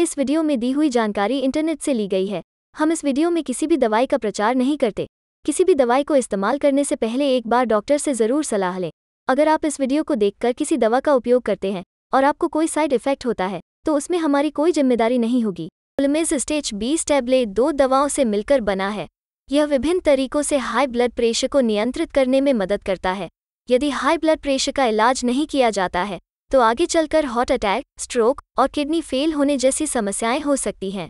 इस वीडियो में दी हुई जानकारी इंटरनेट से ली गई है हम इस वीडियो में किसी भी दवाई का प्रचार नहीं करते किसी भी दवाई को इस्तेमाल करने से पहले एक बार डॉक्टर से ज़रूर सलाह लें अगर आप इस वीडियो को देखकर किसी दवा का उपयोग करते हैं और आपको कोई साइड इफेक्ट होता है तो उसमें हमारी कोई जिम्मेदारी नहीं होगी उलमेज स्टेज बीस टैबलेट दो दवाओं से मिलकर बना है यह विभिन्न तरीकों से हाई ब्लड प्रेशर को नियंत्रित करने में मदद करता है यदि हाई ब्लड प्रेशर का इलाज नहीं किया जाता है तो आगे चलकर हार्ट अटैक स्ट्रोक और किडनी फेल होने जैसी समस्याएं हो सकती हैं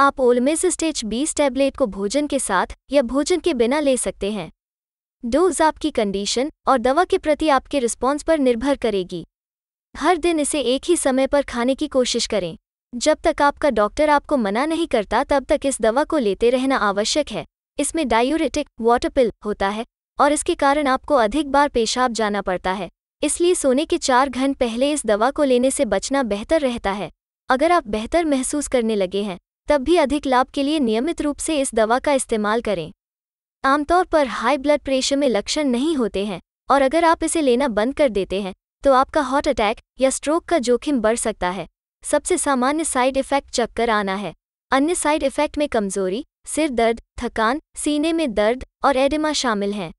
आप ओलमिज स्टेज बीस टैबलेट को भोजन के साथ या भोजन के बिना ले सकते हैं डोज आपकी कंडीशन और दवा के प्रति आपके रिस्पॉन्स पर निर्भर करेगी हर दिन इसे एक ही समय पर खाने की कोशिश करें जब तक आपका डॉक्टर आपको मना नहीं करता तब तक इस दवा को लेते रहना आवश्यक है इसमें डायूरेटिक वाटर पिल होता है और इसके कारण आपको अधिक बार पेशाब जाना पड़ता है इसलिए सोने के चार घन पहले इस दवा को लेने से बचना बेहतर रहता है अगर आप बेहतर महसूस करने लगे हैं तब भी अधिक लाभ के लिए नियमित रूप से इस दवा का इस्तेमाल करें आमतौर पर हाई ब्लड प्रेशर में लक्षण नहीं होते हैं और अगर आप इसे लेना बंद कर देते हैं तो आपका हार्ट अटैक या स्ट्रोक का जोखिम बढ़ सकता है सबसे सामान्य साइड इफेक्ट चक्कर आना है अन्य साइड इफेक्ट में कमजोरी सिर दर्द थकान सीने में दर्द और एडिमा शामिल हैं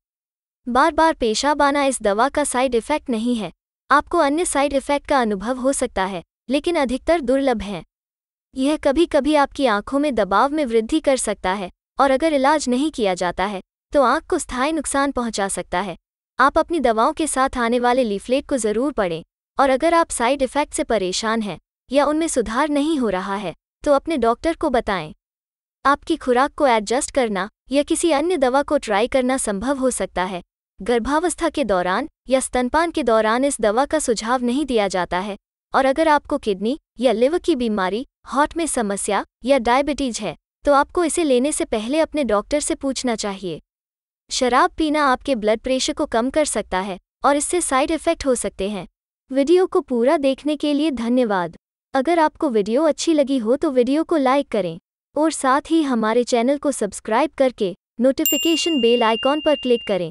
बार बार आना इस दवा का साइड इफेक्ट नहीं है आपको अन्य साइड इफेक्ट का अनुभव हो सकता है लेकिन अधिकतर दुर्लभ हैं यह कभी कभी आपकी आंखों में दबाव में वृद्धि कर सकता है और अगर इलाज नहीं किया जाता है तो आंख को स्थायी नुकसान पहुंचा सकता है आप अपनी दवाओं के साथ आने वाले लीफलेट को ज़रूर पढ़ें और अगर आप साइड इफेक्ट से परेशान हैं या उनमें सुधार नहीं हो रहा है तो अपने डॉक्टर को बताएं आपकी खुराक को एडजस्ट करना या किसी अन्य दवा को ट्राई करना संभव हो सकता है गर्भावस्था के दौरान या स्तनपान के दौरान इस दवा का सुझाव नहीं दिया जाता है और अगर आपको किडनी या लिवर की बीमारी हॉट में समस्या या डायबिटीज है तो आपको इसे लेने से पहले अपने डॉक्टर से पूछना चाहिए शराब पीना आपके ब्लड प्रेशर को कम कर सकता है और इससे साइड इफ़ेक्ट हो सकते हैं वीडियो को पूरा देखने के लिए धन्यवाद अगर आपको वीडियो अच्छी लगी हो तो वीडियो को लाइक करें और साथ ही हमारे चैनल को सब्सक्राइब करके नोटिफिकेशन बेल आइकॉन पर क्लिक करें